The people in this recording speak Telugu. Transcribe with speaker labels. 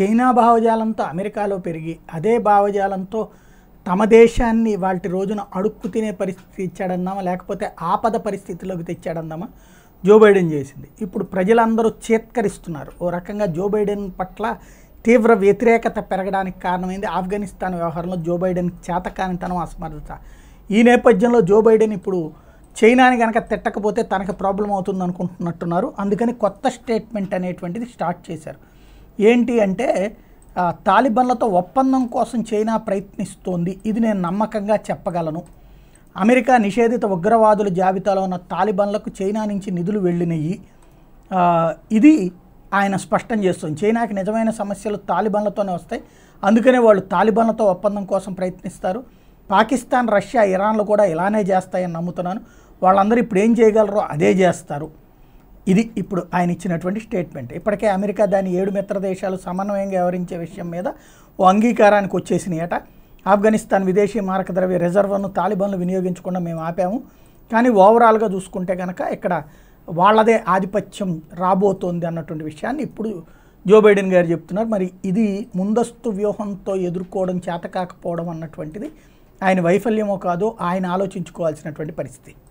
Speaker 1: చైనా భావజాలంతో అమెరికాలో పెరిగి అదే భావజాలంతో తమ దేశాన్ని వాటి రోజున అడుక్కు తినే పరిస్థితి ఇచ్చాడన్నామా లేకపోతే ఆపద పరిస్థితిలోకి తెచ్చాడన్నామా జో బైడెన్ చేసింది ఇప్పుడు ప్రజలందరూ చేత్కరిస్తున్నారు ఓ రకంగా జో బైడెన్ పట్ల తీవ్ర వ్యతిరేకత పెరగడానికి కారణమైంది ఆఫ్ఘనిస్తాన్ వ్యవహారంలో జో బైడెన్ చేతకానితనం అసమర్థత ఈ నేపథ్యంలో జో బైడెన్ ఇప్పుడు చైనాని కనుక తిట్టకపోతే తనకు ప్రాబ్లం అవుతుంది అనుకుంటున్నట్టున్నారు అందుకని కొత్త స్టేట్మెంట్ అనేటువంటిది స్టార్ట్ చేశారు ఏంటి అంటే తాలిబన్లతో ఒప్పందం కోసం చైనా ప్రయత్నిస్తోంది ఇది నేను నమ్మకంగా చెప్పగలను అమెరికా నిషేధిత ఉగ్రవాదుల జాబితాలో ఉన్న తాలిబన్లకు చైనా నుంచి నిధులు వెళ్ళినవి ఇది ఆయన స్పష్టం చేస్తుంది చైనాకి నిజమైన సమస్యలు తాలిబన్లతోనే వస్తాయి అందుకనే వాళ్ళు తాలిబన్లతో ఒప్పందం కోసం ప్రయత్నిస్తారు పాకిస్తాన్ రష్యా ఇరాన్లు కూడా ఇలానే చేస్తాయని నమ్ముతున్నాను వాళ్ళందరూ ఇప్పుడు ఏం చేయగలరో అదే చేస్తారు ఇది ఇప్పుడు ఆయన ఇచ్చినటువంటి స్టేట్మెంట్ ఇప్పటికే అమెరికా దాని ఏడు మిత్ర దేశాలు సమన్వయంగా వివరించే విషయం మీద ఓ అంగీకారానికి వచ్చేసినాయట ఆఫ్ఘనిస్తాన్ విదేశీ మారక ద్రవ్య రిజర్వ్ను తాలిబాన్లు వినియోగించకుండా మేము ఆపాము కానీ ఓవరాల్గా చూసుకుంటే కనుక ఇక్కడ వాళ్ళదే ఆధిపత్యం రాబోతోంది అన్నటువంటి విషయాన్ని ఇప్పుడు జో బైడెన్ గారు చెప్తున్నారు మరి ఇది ముందస్తు వ్యూహంతో ఎదుర్కోవడం చేత కాకపోవడం అన్నటువంటిది ఆయన వైఫల్యమో కాదో ఆయన ఆలోచించుకోవాల్సినటువంటి పరిస్థితి